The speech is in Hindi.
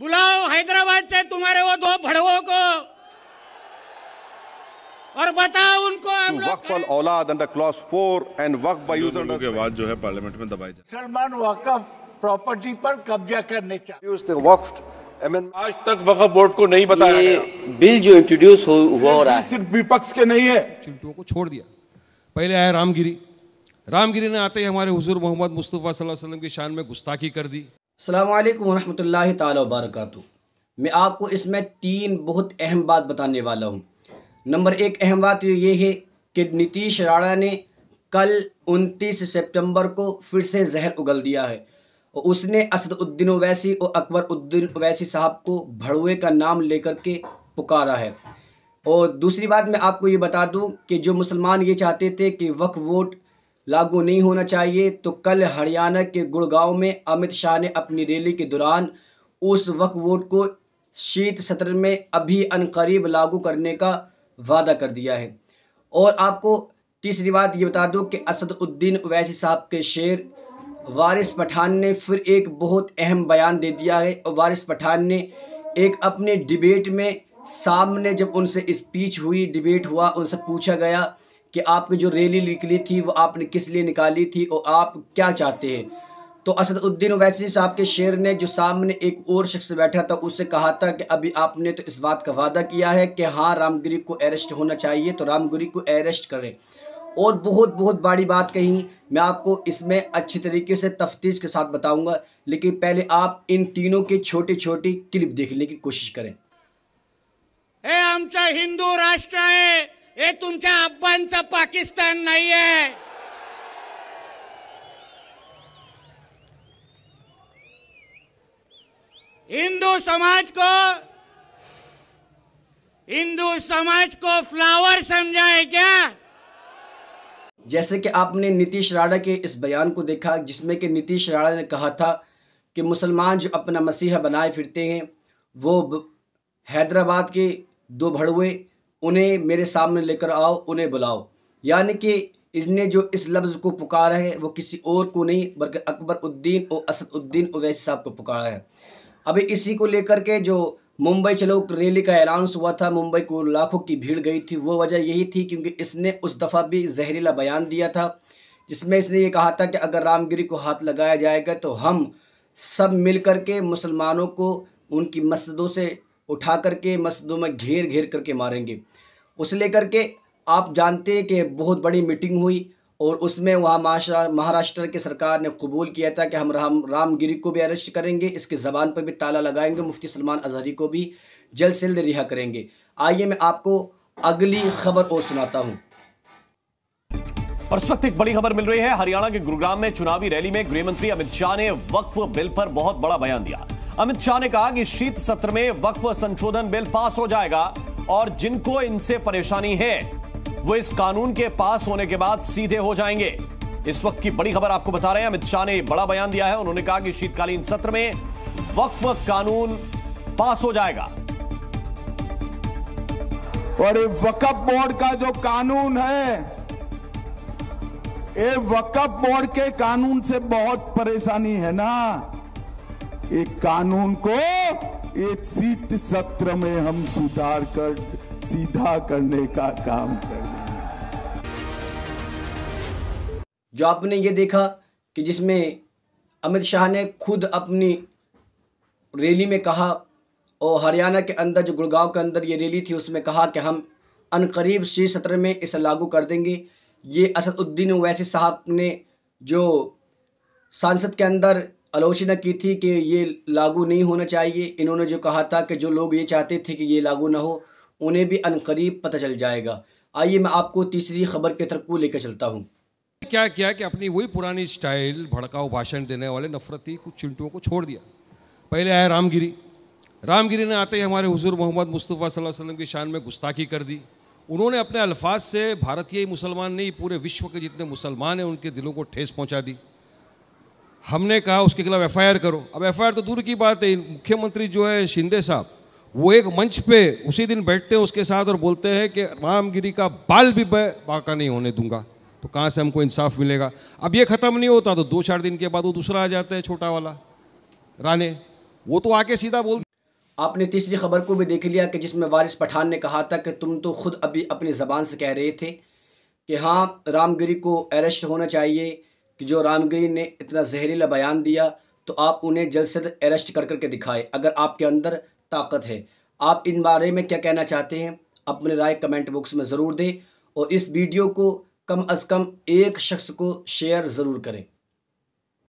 बुलाओ हैदराबाद से तुम्हारे वो दो भड़वों को और बताओ उनको हम वक्त औलाद अंडर क्लॉज फोर एंड वक्त के बाद जो है पार्लियामेंट में दबाई जाए सलमान वाकफ प्रॉपर्टी पर कब्जा करने चाहिए वक्त आज तक वक्फ बोर्ड को नहीं बताया बिल जो इंट्रोड्यूस हुआ हो रहा है सिर्फ विपक्ष के नहीं है चिंटुओं को छोड़ दिया पहले आया रामगिरी रामगिरी ने आते ही हमारे हुजूर मोहम्मद मुस्तफ़ा सल्लल्लाहु अलैहि वसल्लम की शान में गुस्ताखी कर दी अल्लाम वरहमल ताली मैं आपको इसमें तीन बहुत अहम बात बताने वाला हूँ नंबर एक अहम बात तो ये है कि नीतीश राणा ने कल 29 सितंबर को फिर से जहर उगल दिया है और उसने असदुद्दीन ओवैसी और अकबर उद्दीन ओवैसी साहब को भड़ुए का नाम लेकर के पुकारा है और दूसरी बात मैं आपको ये बता दूँ कि जो मुसलमान ये चाहते थे कि वक्फ वोट लागू नहीं होना चाहिए तो कल हरियाणा के गुड़गांव में अमित शाह ने अपनी रैली के दौरान उस वक् वोट को शीत सत्र में अभी अनकरीब लागू करने का वादा कर दिया है और आपको तीसरी बात ये बता दूँ कि असदुद्दीन अवैसी साहब के शेर वारिस पठान ने फिर एक बहुत अहम बयान दे दिया है और वारिस पठान ने एक अपने डिबेट में सामने जब उनसे स्पीच हुई डिबेट हुआ उनसे पूछा गया कि आपने जो रैली निकली थी वो आपने किस लिए निकाली थी और आप क्या चाहते हैं तो असदुद्दीन वैसी साहब के शेर ने जो सामने एक और शख्स बैठा था उससे कहा था कि अभी आपने तो इस बात का वादा किया है कि हाँ रामगिरी को अरेस्ट होना चाहिए तो रामगिरी को अरेस्ट करें और बहुत बहुत बड़ी बात कही मैं आपको इसमें अच्छी तरीके से तफ्तीश के साथ बताऊंगा लेकिन पहले आप इन तीनों की छोटी छोटी क्लिप देखने की कोशिश करें हिंदू राष्ट्र है हे तुमच्या अब्बांचं पाकिस्तान नहीं है हिंदू समाज को हिंदू समाज को फ्लावर समझा है क्या जैसे कि आपने नीतीश राणा के इस बयान को देखा जिसमें कि नीतीश राणा ने कहा था कि मुसलमान जो अपना मसीहा बनाए फिरते हैं वो हैदराबाद के दो भड़ुए उन्हें मेरे सामने लेकर आओ उन्हें बुलाओ यानी कि इसने जो इस लफ्ज़ को पुकारा है वो किसी और को नहीं बल्कि अकबर उद्दीन और असदुद्दीन अवैसी साहब को पुकारा है अभी इसी को लेकर के जो मुंबई चलो रैली का ऐलान हुआ था मुंबई को लाखों की भीड़ गई थी वो वजह यही थी क्योंकि इसने उस दफ़ा भी जहरीला बयान दिया था जिसमें इसने ये कहा था कि अगर रामगिरी को हाथ लगाया जाएगा तो हम सब मिल कर के मुसलमानों को उनकी मस्जिदों से उठा करके मस्जिदों में घेर घेर करके मारेंगे उस लेकर के आप जानते हैं कि बहुत बड़ी मीटिंग हुई और उसमें वहाँ महाराष्ट्र की सरकार ने कबूल किया था कि हम राम रामगिरी को भी अरेस्ट करेंगे इसकी ज़बान पर भी ताला लगाएंगे मुफ्ती सलमान अजहरी को भी जल्द से जल्द रिहा करेंगे आइए मैं आपको अगली खबर और सुनाता हूँ और इस वक्त एक बड़ी खबर मिल रही है हरियाणा के गुरुग्राम में चुनावी रैली में गृह मंत्री अमित शाह ने वक्फ बिल पर बहुत बड़ा बयान दिया अमित शाह ने कहा कि शीत सत्र में वक्फ संशोधन बिल पास हो जाएगा और जिनको इनसे परेशानी है वो इस कानून के पास होने के बाद सीधे हो जाएंगे इस वक्त की बड़ी खबर आपको बता रहे हैं अमित शाह ने बड़ा बयान दिया है उन्होंने कहा कि शीतकालीन सत्र में वक्फ कानून पास हो जाएगा और ये वकफ बोर्ड का जो कानून है ये वकफ बोर्ड के कानून से बहुत परेशानी है ना एक कानून को एक शीत सत्र में हम सुधार कर सीधा करने का काम कर जो आपने ये देखा कि जिसमें अमित शाह ने खुद अपनी रैली में कहा और हरियाणा के अंदर जो गुड़गांव के अंदर ये रैली थी उसमें कहा कि हम अनकरीब सी सत्र में इसे लागू कर देंगे ये असदुद्दीन अवैसी साहब ने जो सांसद के अंदर आलोचना की थी कि ये लागू नहीं होना चाहिए इन्होंने जो कहा था कि जो लोग ये चाहते थे कि ये लागू ना हो उन्हें भी अनकरीब पता चल जाएगा आइए मैं आपको तीसरी खबर के तरफ को लेकर चलता हूँ क्या किया कि अपनी वही पुरानी स्टाइल भड़काऊ भाषण देने वाले नफरती कुछ चिंटुओं को छोड़ दिया पहले आया रामगिरी रामगिरी ने आते ही हमारे हुजूर मोहम्मद मुस्तफ़ा सल्लल्लाहु अलैहि वसल्लम की शान में गुस्ताखी कर दी उन्होंने अपने अल्फाज से भारतीय मुसलमान नहीं पूरे विश्व के जितने मुसलमान हैं उनके दिलों को ठेस पहुंचा दी हमने कहा उसके खिलाफ एफ करो अब एफ तो दूर की बात है मुख्यमंत्री जो है शिंदे साहब वो एक मंच पे उसी दिन बैठते हैं उसके साथ और बोलते हैं कि रामगिरी का बाल भी बाका नहीं होने दूंगा तो कहाँ से हमको इंसाफ मिलेगा अब ये ख़त्म नहीं होता तो दो चार दिन के बाद वो दूसरा आ जाता है छोटा वाला राने वो तो आके सीधा बोल आपने तीसरी खबर को भी देख लिया कि जिसमें वारिस पठान ने कहा था कि तुम तो खुद अभी अपनी ज़बान से कह रहे थे कि हाँ रामगिरी को अरेस्ट होना चाहिए कि जो रामगिरी ने इतना जहरीला बयान दिया तो आप उन्हें जल्द से जल्द अरेस्ट कर करके दिखाए अगर आपके अंदर ताकत है आप इन बारे में क्या कहना चाहते हैं अपने राय कमेंट बॉक्स में ज़रूर दें और इस वीडियो को कम अज़ कम एक शख्स को शेयर ज़रूर करें